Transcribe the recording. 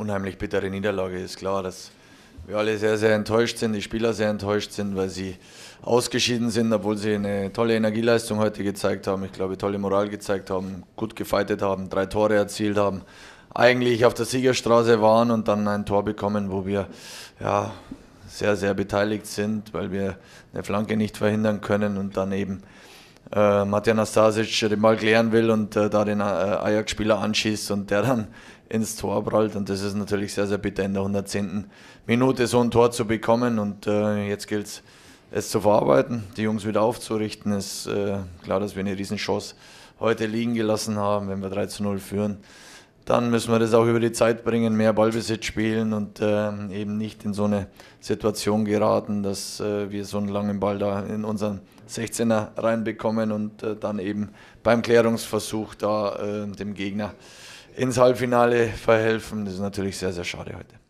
unheimlich bittere Niederlage. Ist klar, dass wir alle sehr, sehr enttäuscht sind, die Spieler sehr enttäuscht sind, weil sie ausgeschieden sind, obwohl sie eine tolle Energieleistung heute gezeigt haben. Ich glaube, tolle Moral gezeigt haben, gut gefeitet haben, drei Tore erzielt haben. Eigentlich auf der Siegerstraße waren und dann ein Tor bekommen, wo wir ja, sehr, sehr beteiligt sind, weil wir eine Flanke nicht verhindern können und dann eben äh, Matja Nastasic den Ball klären will und äh, da den äh, Ajax-Spieler anschießt und der dann ins Tor prallt. Und das ist natürlich sehr, sehr bitter in der 110. Minute so ein Tor zu bekommen. Und äh, jetzt gilt es, es zu verarbeiten, die Jungs wieder aufzurichten. Es Ist äh, klar, dass wir eine Riesenchance heute liegen gelassen haben, wenn wir 3 zu 0 führen dann müssen wir das auch über die Zeit bringen, mehr Ballbesitz spielen und äh, eben nicht in so eine Situation geraten, dass äh, wir so einen langen Ball da in unseren 16er reinbekommen und äh, dann eben beim Klärungsversuch da äh, dem Gegner ins Halbfinale verhelfen. Das ist natürlich sehr, sehr schade heute.